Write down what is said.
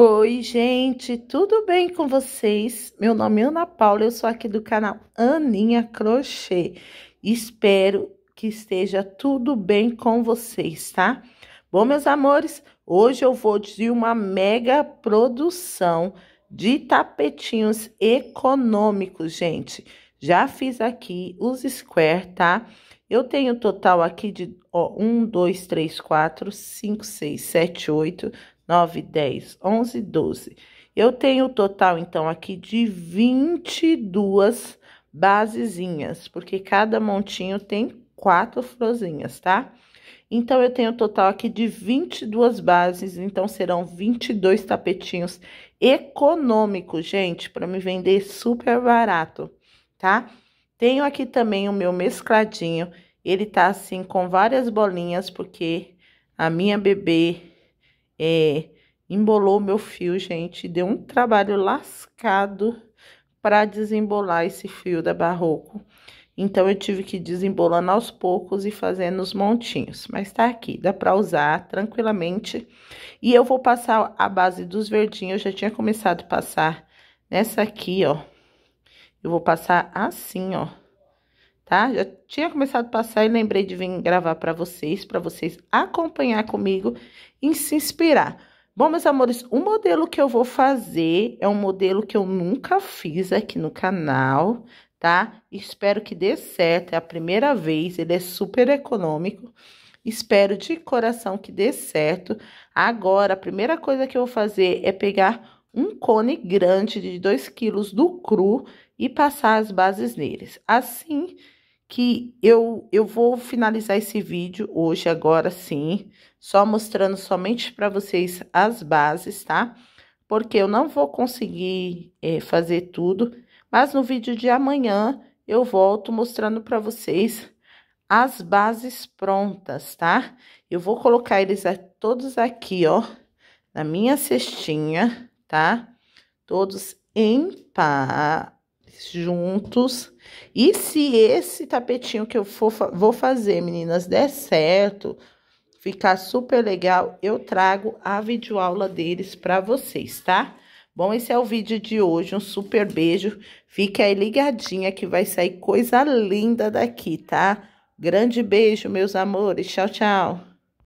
Oi, gente, tudo bem com vocês? Meu nome é Ana Paula, eu sou aqui do canal Aninha Crochê. Espero que esteja tudo bem com vocês, tá? Bom, meus amores, hoje eu vou dizer uma mega produção de tapetinhos econômicos, gente. Já fiz aqui os square, tá? Eu tenho total aqui de ó, 1, 2, 3, 4, 5, 6, 7, 8, 9, 10, 11, 12. Eu tenho o total, então, aqui de 22 basezinhas, porque cada montinho tem quatro florzinhas, tá? Então, eu tenho o total aqui de 22 bases, então serão 22 tapetinhos econômicos, gente, para me vender super barato, tá? Tenho aqui também o meu mescladinho, ele tá assim com várias bolinhas, porque a minha bebê é, embolou meu fio, gente. Deu um trabalho lascado para desembolar esse fio da Barroco. Então, eu tive que ir desembolando aos poucos e fazendo os montinhos. Mas tá aqui, dá pra usar tranquilamente. E eu vou passar a base dos verdinhos. Eu já tinha começado a passar nessa aqui, ó. Eu vou passar assim, ó tá? Já tinha começado a passar e lembrei de vir gravar para vocês, para vocês acompanhar comigo e se inspirar. Bom, meus amores, o modelo que eu vou fazer é um modelo que eu nunca fiz aqui no canal, tá? Espero que dê certo, é a primeira vez, ele é super econômico. Espero de coração que dê certo. Agora, a primeira coisa que eu vou fazer é pegar um cone grande de 2 quilos do cru e passar as bases neles. Assim, que eu, eu vou finalizar esse vídeo hoje, agora sim, só mostrando somente para vocês as bases, tá? Porque eu não vou conseguir é, fazer tudo, mas no vídeo de amanhã eu volto mostrando para vocês as bases prontas, tá? Eu vou colocar eles todos aqui, ó, na minha cestinha, tá? Todos em par, juntos. E se esse tapetinho que eu for, vou fazer, meninas, der certo, ficar super legal, eu trago a videoaula deles para vocês, tá? Bom, esse é o vídeo de hoje, um super beijo. Fique aí ligadinha que vai sair coisa linda daqui, tá? Grande beijo, meus amores. Tchau, tchau.